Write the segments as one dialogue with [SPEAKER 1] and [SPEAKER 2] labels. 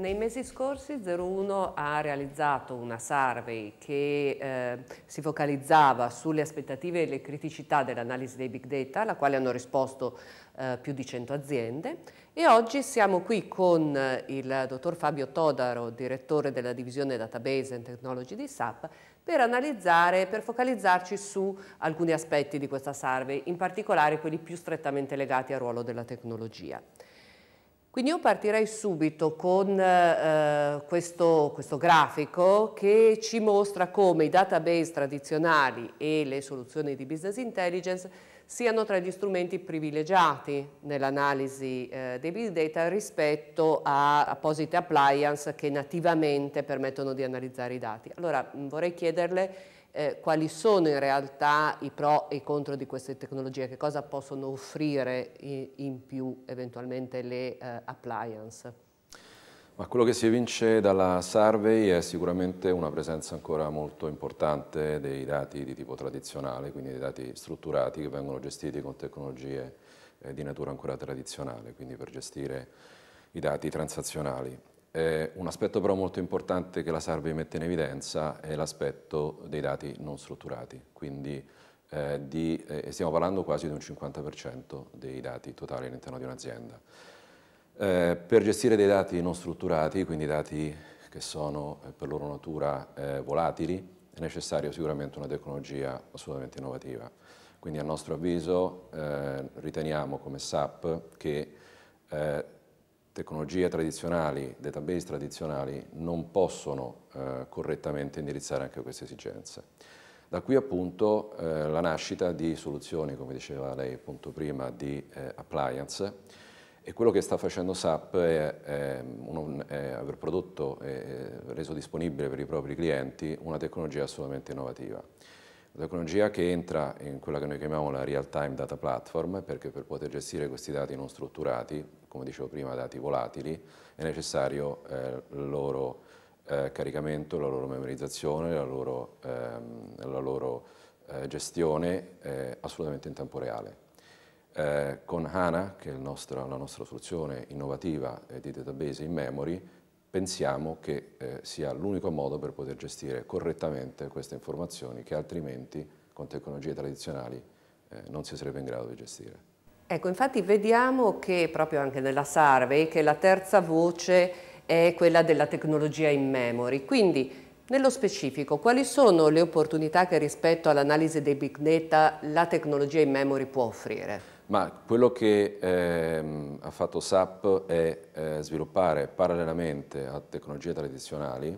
[SPEAKER 1] Nei mesi scorsi 01 ha realizzato una survey che eh, si focalizzava sulle aspettative e le criticità dell'analisi dei big data, alla quale hanno risposto eh, più di 100 aziende e oggi siamo qui con eh, il dottor Fabio Todaro, direttore della divisione Database and Technology di SAP, per analizzare, per focalizzarci su alcuni aspetti di questa survey, in particolare quelli più strettamente legati al ruolo della tecnologia. Quindi io partirei subito con eh, eh, questo, questo, grafico che ci mostra come i database tradizionali e le soluzioni di business intelligence siano tra gli strumenti privilegiati nell'analisi eh, dei big data rispetto a apposite appliance che nativamente permettono di analizzare i dati. Allora mm, vorrei chiederle eh, quali sono in realtà i pro e i contro di queste tecnologie, che cosa possono offrire in, in più eventualmente le eh, appliance.
[SPEAKER 2] Ma quello che si evince dalla survey è sicuramente una presenza ancora molto importante dei dati di tipo tradizionale, quindi dei dati strutturati che vengono gestiti con tecnologie eh, di natura ancora tradizionale, quindi per gestire i dati transazionali. Eh, un aspetto però molto importante che la survey mette in evidenza è l'aspetto dei dati non strutturati, quindi eh, di, eh, stiamo parlando quasi di un 50% dei dati totali all'interno di un'azienda eh, per gestire dei dati non strutturati, quindi dati che sono eh, per loro natura eh, volatili, è necessaria sicuramente una tecnologia assolutamente innovativa. Quindi a nostro avviso eh, riteniamo come SAP che eh, tecnologie tradizionali, database tradizionali, non possono eh, correttamente indirizzare anche queste esigenze. Da qui appunto eh, la nascita di soluzioni, come diceva lei appunto prima, di eh, appliance, e quello che sta facendo SAP è, è, uno, è aver prodotto e reso disponibile per i propri clienti una tecnologia assolutamente innovativa. Una tecnologia che entra in quella che noi chiamiamo la real-time data platform, perché per poter gestire questi dati non strutturati, come dicevo prima, dati volatili, è necessario eh, il loro eh, caricamento, la loro memorizzazione, la loro, ehm, la loro eh, gestione eh, assolutamente in tempo reale. Eh, con HANA, che è nostro, la nostra soluzione innovativa di database in memory, pensiamo che eh, sia l'unico modo per poter gestire correttamente queste informazioni che altrimenti con tecnologie tradizionali eh, non si sarebbe in grado di gestire.
[SPEAKER 1] Ecco, infatti vediamo che proprio anche nella survey che la terza voce è quella della tecnologia in memory, quindi nello specifico, quali sono le opportunità che rispetto all'analisi dei big data la tecnologia in memory può offrire?
[SPEAKER 2] Ma quello che ehm, ha fatto SAP è eh, sviluppare parallelamente a tecnologie tradizionali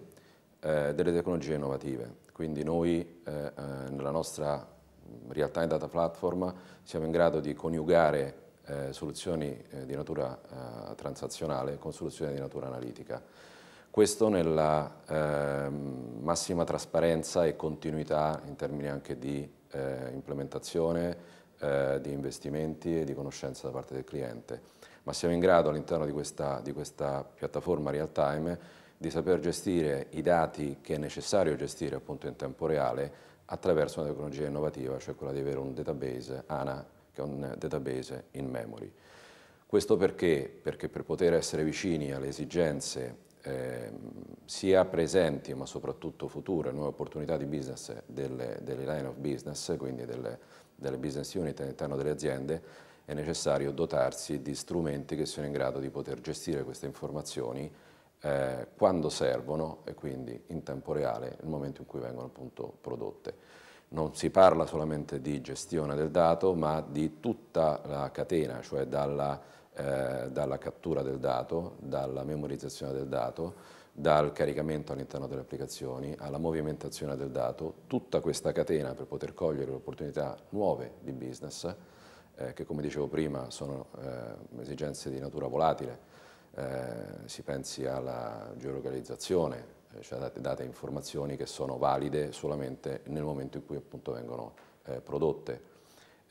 [SPEAKER 2] eh, delle tecnologie innovative. Quindi noi eh, eh nella nostra real-time data platform siamo in grado di coniugare eh, soluzioni eh, di natura transazionale con soluzioni di natura analitica. Questo nella eh, massima trasparenza e continuità in termini anche di eh, implementazione, eh, di investimenti e di conoscenza da parte del cliente. Ma siamo in grado all'interno di, di questa, piattaforma real time di saper gestire i dati che è necessario gestire appunto in tempo reale attraverso una tecnologia innovativa, cioè quella di avere un database ANA che è un database in memory. Questo perché? Perché per poter essere vicini alle esigenze eh, sia presenti ma soprattutto future nuove opportunità di business delle, delle line of business, quindi delle, delle business unit all'interno delle aziende, è necessario dotarsi di strumenti che siano in grado di poter gestire queste informazioni eh, quando servono e quindi in tempo reale nel momento in cui vengono appunto prodotte. Non si parla solamente di gestione del dato ma di tutta la catena, cioè dalla eh, dalla cattura del dato, dalla memorizzazione del dato, dal caricamento all'interno delle applicazioni, alla movimentazione del dato, tutta questa catena per poter cogliere opportunità nuove di business, eh, che come dicevo prima sono eh, esigenze di natura volatile, eh, si pensi alla geolocalizzazione, cioè date, date informazioni che sono valide solamente nel momento in cui appunto vengono eh, prodotte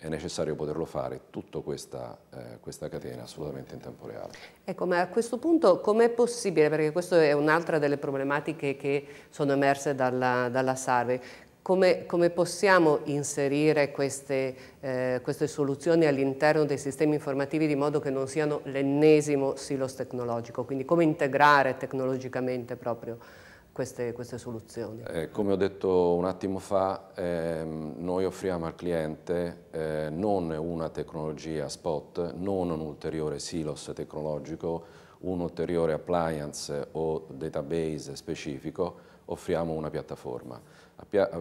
[SPEAKER 2] è necessario poterlo fare, tutta questa, eh, questa, catena assolutamente in tempo reale.
[SPEAKER 1] Ecco, ma a questo punto com'è possibile, perché questa è un'altra delle problematiche che sono emerse dalla, dalla survey, come, come, possiamo inserire queste, eh, queste soluzioni all'interno dei sistemi informativi di modo che non siano l'ennesimo silos tecnologico, quindi come integrare tecnologicamente proprio queste, queste soluzioni?
[SPEAKER 2] Eh, come ho detto un attimo fa, ehm, noi offriamo al cliente eh, non una tecnologia spot, non un ulteriore silos tecnologico, un ulteriore appliance o database specifico, offriamo una piattaforma.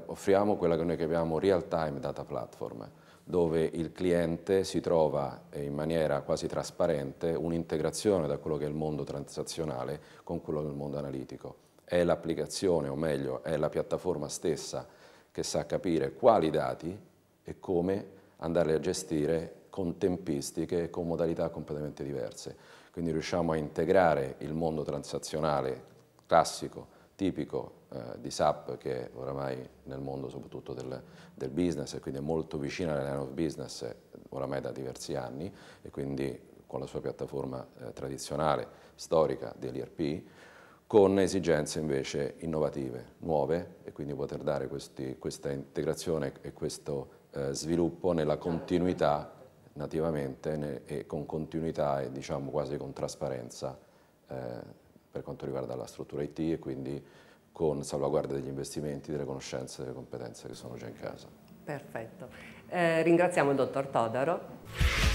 [SPEAKER 2] Offriamo quella che noi chiamiamo Real Time Data Platform, dove il cliente si trova in maniera quasi trasparente un'integrazione da quello che è il mondo transazionale con quello del mondo analitico è l'applicazione, o meglio, è la piattaforma stessa che sa capire quali dati e come andarli a gestire con tempistiche e con modalità completamente diverse. Quindi riusciamo a integrare il mondo transazionale classico, tipico eh, di SAP che è oramai nel mondo soprattutto del, del business e quindi è molto vicina alla line of business eh, oramai da diversi anni e quindi con la sua piattaforma eh, tradizionale, storica dell'IRP, con esigenze invece innovative, nuove, e quindi poter dare questi, questa integrazione e questo eh, sviluppo nella continuità nativamente ne, e con continuità e diciamo quasi con trasparenza eh, per quanto riguarda la struttura IT e quindi con salvaguardia degli investimenti, delle conoscenze e delle competenze che sono già in casa.
[SPEAKER 1] Perfetto. Eh, ringraziamo il dottor Todaro.